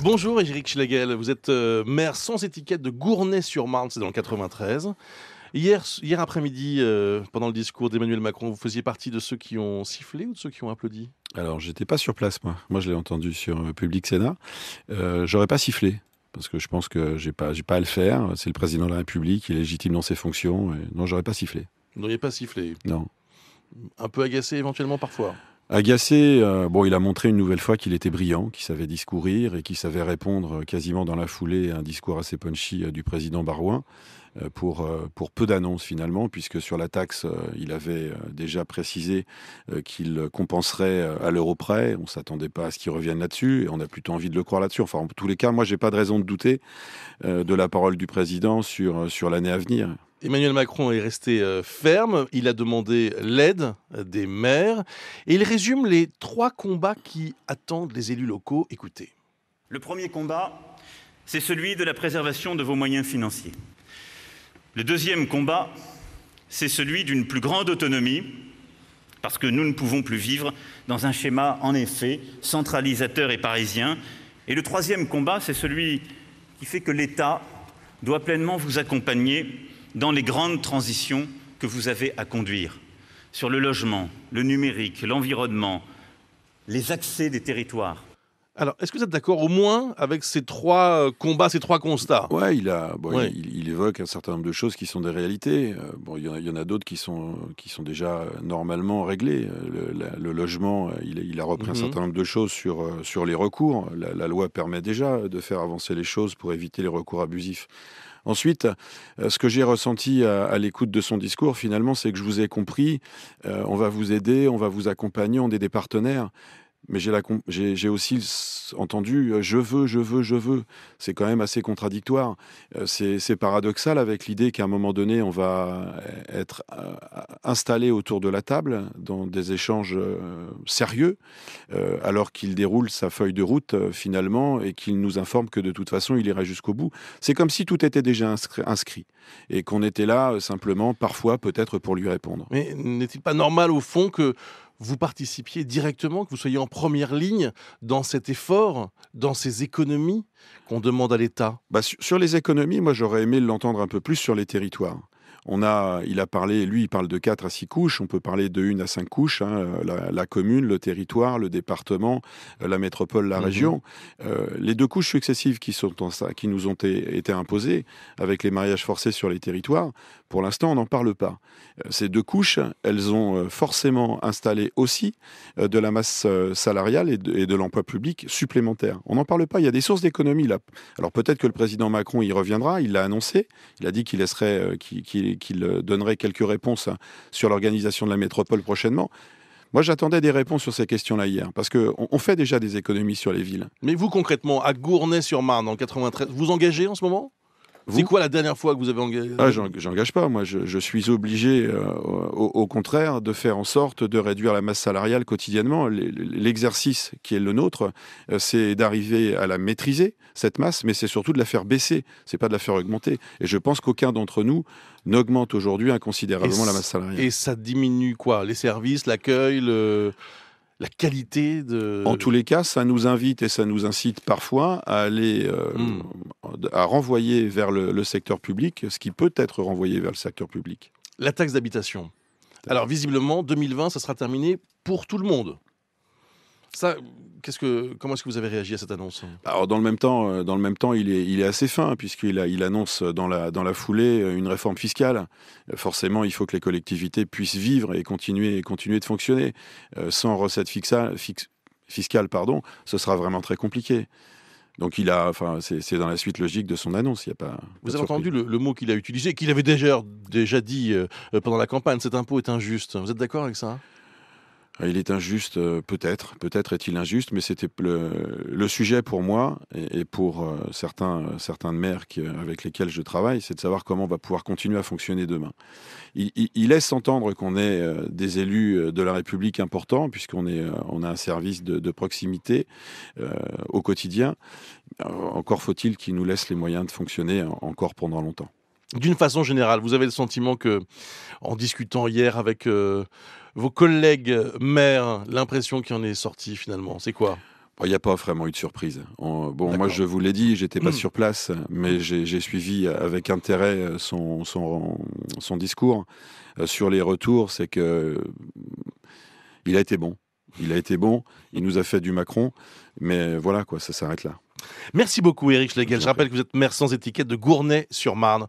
Bonjour Éric Schlegel, vous êtes euh, maire sans étiquette de Gournay-sur-Marne, c'est dans le 93. Hier, après-midi, euh, pendant le discours d'Emmanuel Macron, vous faisiez partie de ceux qui ont sifflé ou de ceux qui ont applaudi Alors, j'étais pas sur place, moi. Moi, je l'ai entendu sur euh, Public Sénat. J'aurais pas sifflé parce que je pense que j'ai pas, pas à le faire. C'est le président de la République, il est légitime dans ses fonctions. Et... Non, j'aurais pas sifflé. Vous n'auriez pas sifflé. Non. Un peu agacé éventuellement parfois. Agacé, euh, bon, il a montré une nouvelle fois qu'il était brillant, qu'il savait discourir et qu'il savait répondre euh, quasiment dans la foulée à un discours assez punchy euh, du président Barouin. Euh, euh, pour, peu d'annonces finalement, puisque sur la taxe, euh, il avait déjà précisé qu'il compenserait à l'euro près. On ne s'attendait pas à ce qu'il revienne là-dessus et on a plutôt envie de le croire là-dessus. Enfin, en tous les cas, moi, je n'ai pas de raison de douter de la parole du président sur, sur l'année à venir. Emmanuel Macron est resté ferme, il a demandé l'aide des maires et il résume les trois combats qui attendent les élus locaux. Écoutez. Le premier combat, c'est celui de la préservation de vos moyens financiers. Le deuxième combat, c'est celui d'une plus grande autonomie, parce que nous ne pouvons plus vivre dans un schéma, en effet, centralisateur et parisien. Et le troisième combat, c'est celui qui fait que l'État doit pleinement vous accompagner dans les grandes transitions que vous avez à conduire sur le logement, le numérique, l'environnement, les accès des territoires. Alors, est-ce que vous êtes d'accord au moins avec ces trois euh, combats, ces trois constats Ouais, il Il, évoque un certain nombre de choses qui sont des réalités. Euh, bon, il y en a, d'autres qui sont qui sont déjà euh, normalement réglées. Le, logement, il, a repris un mhm. certain nombre de choses sur sur les recours. La, loi permet déjà de faire avancer les choses pour éviter les recours abusifs. Ensuite, ce que j'ai ressenti à, l'écoute de son discours, finalement, c'est que je vous ai compris, on va vous aider, on va vous accompagner, on est des partenaires mais j'ai aussi entendu euh, je veux, je veux, je veux. C'est quand même assez contradictoire. Euh, c'est paradoxal avec l'idée qu'à un moment donné, on va euh, être installé autour de la table dans des échanges sérieux, alors qu'il déroule sa feuille de route finalement et qu'il nous informe que de toute façon, il ira jusqu'au bout. C'est comme si tout était déjà inscrit et qu'on était là simplement parfois peut-être pour lui répondre. Mais n'est-il pas normal au fond que vous participiez directement, que vous soyez en première ligne dans cet effort, dans ces économies qu'on demande à l'État bah, sur, sur les économies, moi j'aurais aimé l'entendre un peu plus sur les territoires. On a, il a parlé, lui, il parle de 4 à 6 couches. On peut parler de 1 à 5 couches. Hein, la, commune, le territoire, le département, euh, la métropole, la mhm. région. Euh, les deux couches successives qui, sont en, qui nous ont été imposées avec les mariages forcés sur les territoires, pour l'instant, on n'en parle pas. Euh, ces deux couches, elles ont forcément installé aussi de la masse salariale et de, l'emploi public supplémentaire. On n'en parle pas. Il y a des sources d'économie là. Alors peut-être que le président Macron y reviendra. Il l'a annoncé. Il a dit qu'il laisserait, et qu'il euh, donnerait quelques réponses hein, sur l'organisation de la métropole prochainement. Moi, j'attendais des réponses sur ces questions-là hier, parce qu'on on fait déjà des économies sur les villes. Mais vous, concrètement, à Gournay-sur-Marne, en 93, vous engagez en ce moment c'est quoi la dernière fois que vous avez engagé ah, J'engage pas, moi. Je, suis obligé, euh, au, contraire, de faire en sorte de réduire la masse salariale quotidiennement. L'exercice qui est le nôtre, euh, c'est d'arriver à la maîtriser, cette masse, mais c'est surtout de la faire baisser. C'est pas de la faire augmenter. Et je pense qu'aucun d'entre nous n'augmente aujourd'hui inconsidérablement la masse salariale. Et ça diminue quoi Les services, l'accueil, le la qualité de... En tous les cas, ça nous invite et ça nous incite parfois à aller, euh, hmm. à renvoyer vers le, le secteur public ce qui peut être renvoyé vers le secteur public. La taxe d'habitation. Alors visiblement, 2020, ça sera terminé pour tout le monde. Ça, ce que, comment est-ce que vous avez réagi à cette annonce dans le même temps, euh, dans le même temps, il est, il est assez fin puisqu'il il annonce dans la, dans la foulée euh, une réforme fiscale. Euh, forcément, il faut que les collectivités puissent vivre et continuer, continuer de fonctionner sans recette fiscale, fiscales. Pardon, ce sera vraiment très compliqué. Donc il a, enfin, c'est dans la suite logique de son annonce. Il a pas. Vous avez entendu le, mot qu'il a utilisé, qu'il avait déjà déjà dit pendant la campagne. Cet impôt est injuste. Vous êtes d'accord avec ça bah, il est injuste, euh, peut-être, peut-être est-il injuste, mais c'était le, sujet pour moi et, pour euh, certains, euh, certains maires avec lesquels je travaille, c'est de savoir comment on va pouvoir continuer à fonctionner demain. Il, laisse entendre qu'on est des élus de la République importants, puisqu'on est, on a un service de, proximité au quotidien. Encore faut-il qu'il nous laisse les moyens de fonctionner encore pendant longtemps d'une façon générale, vous avez le sentiment que, en discutant hier avec euh, vos collègues maires, l'impression qui en est sortie finalement, c'est quoi il n'y a pas vraiment eu de surprise. bon, moi je vous l'ai dit, j'étais pas hmm. sur place, mais j'ai suivi avec intérêt son, discours. Euh, sur les retours, c'est que il a été bon. Il a été bon, il nous a fait du Macron, mais voilà quoi, ça s'arrête là. Merci beaucoup Éric Schlegel. Je rappelle que vous êtes maire sans étiquette de Gournay-sur-Marne.